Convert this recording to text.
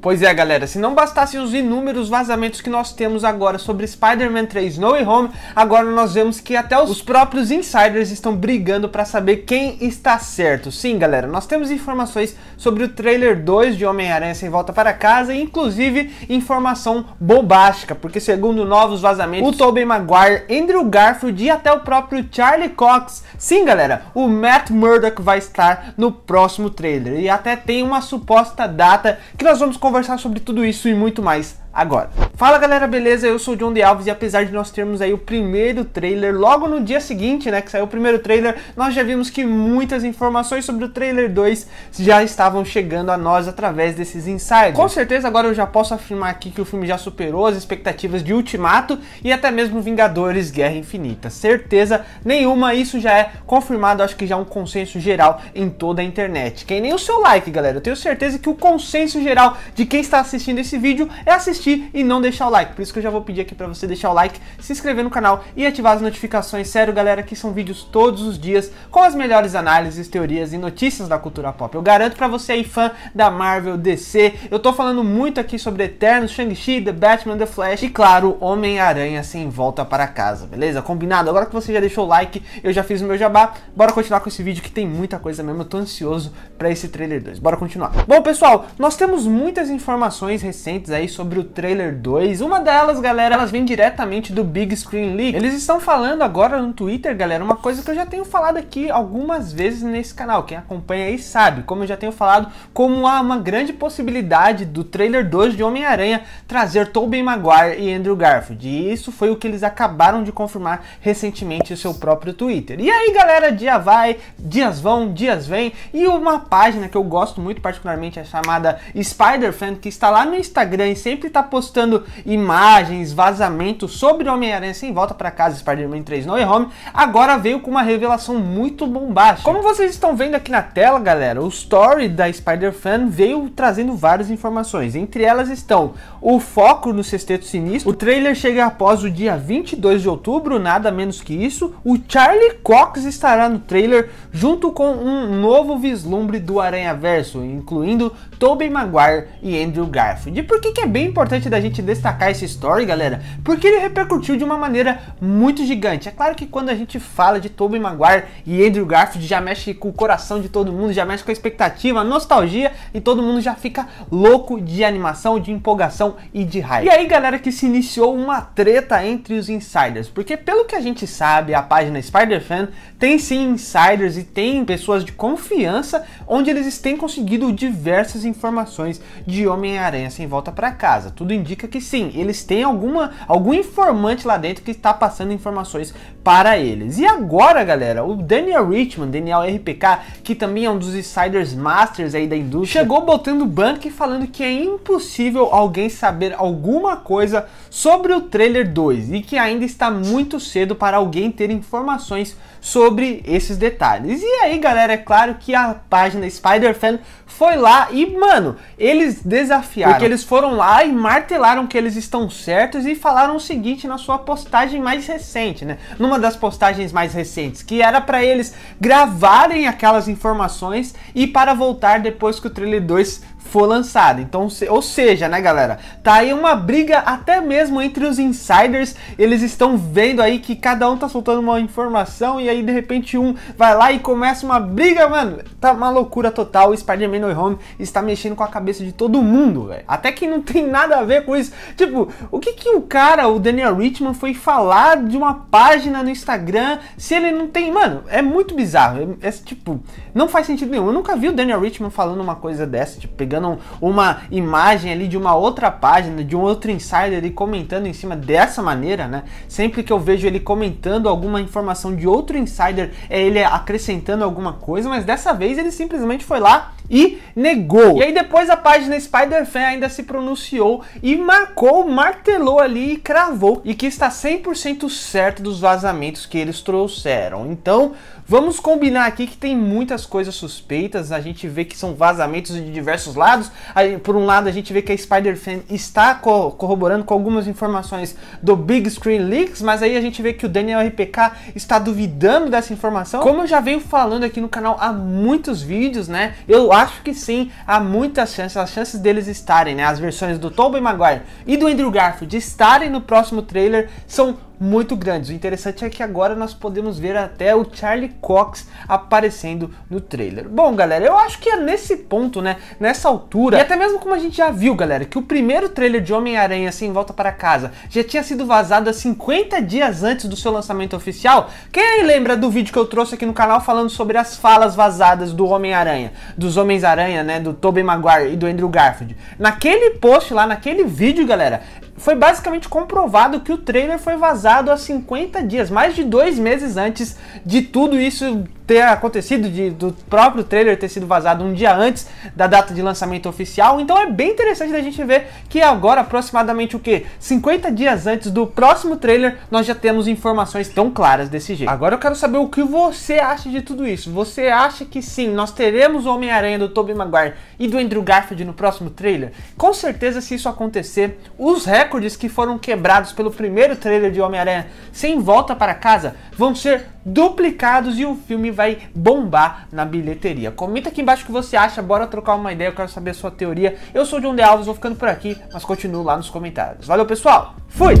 Pois é, galera, se não bastassem os inúmeros vazamentos que nós temos agora sobre Spider-Man 3 No Way Home, agora nós vemos que até os próprios insiders estão brigando para saber quem está certo. Sim, galera, nós temos informações sobre o trailer 2 de Homem-Aranha Sem Volta para Casa inclusive informação bombástica, porque segundo novos vazamentos, o Tobey Maguire, Andrew Garfield e até o próprio Charlie Cox, sim, galera, o Matt Murdock vai estar no próximo trailer e até tem uma suposta data que nós vamos conversar sobre tudo isso e muito mais agora. Fala galera, beleza? Eu sou o John De Alves e apesar de nós termos aí o primeiro trailer, logo no dia seguinte, né, que saiu o primeiro trailer, nós já vimos que muitas informações sobre o trailer 2 já estavam chegando a nós através desses insights. Com certeza agora eu já posso afirmar aqui que o filme já superou as expectativas de Ultimato e até mesmo Vingadores Guerra Infinita. Certeza nenhuma, isso já é confirmado, acho que já é um consenso geral em toda a internet. Quem nem o seu like, galera. Eu tenho certeza que o consenso geral de quem está assistindo esse vídeo é assistir assistir e não deixar o like. Por isso que eu já vou pedir aqui para você deixar o like, se inscrever no canal e ativar as notificações. Sério, galera, que são vídeos todos os dias com as melhores análises, teorias e notícias da cultura pop. Eu garanto para você aí, fã da Marvel, DC, eu tô falando muito aqui sobre Eternos, Shang-Chi, The Batman, The Flash e, claro, Homem-Aranha sem volta para casa, beleza? Combinado? Agora que você já deixou o like, eu já fiz o meu jabá, bora continuar com esse vídeo que tem muita coisa mesmo, eu tô ansioso para esse trailer 2. Bora continuar. Bom, pessoal, nós temos muitas informações recentes aí sobre o Trailer 2. Uma delas, galera, elas vêm diretamente do Big Screen League. Eles estão falando agora no Twitter, galera, uma coisa que eu já tenho falado aqui algumas vezes nesse canal. Quem acompanha aí sabe, como eu já tenho falado, como há uma grande possibilidade do Trailer 2 de Homem-Aranha trazer Tobey Maguire e Andrew Garfield. E isso foi o que eles acabaram de confirmar recentemente no seu próprio Twitter. E aí, galera, dia vai, dias vão, dias vem. E uma página que eu gosto muito particularmente é chamada Spider-Fan, que está lá no Instagram e sempre está está postando imagens, vazamentos sobre Homem-Aranha sem volta para casa Spider-Man 3 No Way Home, agora veio com uma revelação muito bombástica. Como vocês estão vendo aqui na tela, galera, o story da Spider-Fan veio trazendo várias informações. Entre elas estão o foco no Sexteto Sinistro, o trailer chega após o dia 22 de outubro, nada menos que isso, o Charlie Cox estará no trailer junto com um novo vislumbre do Aranha Verso, incluindo Tobey Maguire e Andrew Garfield. E por que, que é bem importante importante da gente destacar esse story, galera, porque ele repercutiu de uma maneira muito gigante. É claro que quando a gente fala de Tobey Maguire e Andrew Garfield, já mexe com o coração de todo mundo, já mexe com a expectativa, a nostalgia e todo mundo já fica louco de animação, de empolgação e de raiva. E aí, galera, que se iniciou uma treta entre os insiders, porque pelo que a gente sabe, a página Spider-Fan tem sim insiders e tem pessoas de confiança onde eles têm conseguido diversas informações de Homem-Aranha sem volta para casa. Tudo indica que sim, eles têm alguma, algum informante lá dentro que está passando informações para eles. E agora, galera, o Daniel Richman, Daniel RPK, que também é um dos insiders masters aí da indústria, chegou botando banco e falando que é impossível alguém saber alguma coisa sobre o trailer 2 e que ainda está muito cedo para alguém ter informações sobre esses detalhes. E aí, galera, é claro que a página Spider-Fan foi lá e, mano, eles desafiaram. Porque eles foram lá e martelaram que eles estão certos e falaram o seguinte na sua postagem mais recente, né? Numa das postagens mais recentes, que era para eles gravarem aquelas informações e para voltar depois que o trailer 2 for lançada. Então, se, ou seja, né, galera, tá aí uma briga até mesmo entre os insiders, eles estão vendo aí que cada um tá soltando uma informação e aí de repente um vai lá e começa uma briga, mano. Tá uma loucura total. O Spider-Man No Home está mexendo com a cabeça de todo mundo, velho. Até que não tem nada a ver com isso. Tipo, o que que o cara, o Daniel Richman foi falar de uma página no Instagram se ele não tem, mano, é muito bizarro. É, é tipo, não faz sentido nenhum. Eu nunca vi o Daniel Richman falando uma coisa dessa, tipo, pegando uma imagem ali de uma outra página, de um outro insider ali comentando em cima dessa maneira, né? Sempre que eu vejo ele comentando alguma informação de outro insider, é ele acrescentando alguma coisa, mas dessa vez ele simplesmente foi lá e negou. E aí depois a página Spider-Fan ainda se pronunciou e marcou, martelou ali e cravou e que está 100% certo dos vazamentos que eles trouxeram. Então, Vamos combinar aqui que tem muitas coisas suspeitas. A gente vê que são vazamentos de diversos lados. Aí, por um lado, a gente vê que a Spider-Fan está co corroborando com algumas informações do Big Screen Leaks, mas aí a gente vê que o Daniel RPK está duvidando dessa informação. Como eu já venho falando aqui no canal há muitos vídeos, né? Eu acho que sim, há muitas chances, as chances deles estarem, né? As versões do Tobey Maguire e do Andrew Garfield estarem no próximo trailer são muito grandes. O interessante é que agora nós podemos ver até o Charlie Cox aparecendo no trailer. Bom, galera, eu acho que é nesse ponto, né, nessa altura, e até mesmo como a gente já viu, galera, que o primeiro trailer de Homem-Aranha Sem assim, Volta para Casa já tinha sido vazado há 50 dias antes do seu lançamento oficial. Quem lembra do vídeo que eu trouxe aqui no canal falando sobre as falas vazadas do Homem-Aranha, dos Homens-Aranha, né, do Tobey Maguire e do Andrew Garfield? Naquele post lá, naquele vídeo, galera, foi basicamente comprovado que o trailer foi vazado há 50 dias, mais de dois meses antes de tudo isso ter acontecido, de, do próprio trailer ter sido vazado um dia antes da data de lançamento oficial. Então é bem interessante da gente ver que agora, aproximadamente o que? 50 dias antes do próximo trailer, nós já temos informações tão claras desse jeito. Agora eu quero saber o que você acha de tudo isso. Você acha que sim, nós teremos o Homem-Aranha do Tobey Maguire e do Andrew Garfield no próximo trailer? Com certeza, se isso acontecer, os recordes que foram quebrados pelo primeiro trailer de Homem-Aranha sem volta para casa vão ser duplicados e o filme vai bombar na bilheteria. Comenta aqui embaixo o que você acha, bora trocar uma ideia, eu quero saber a sua teoria. Eu sou o John De Alves, vou ficando por aqui, mas continuo lá nos comentários. Valeu pessoal, fui!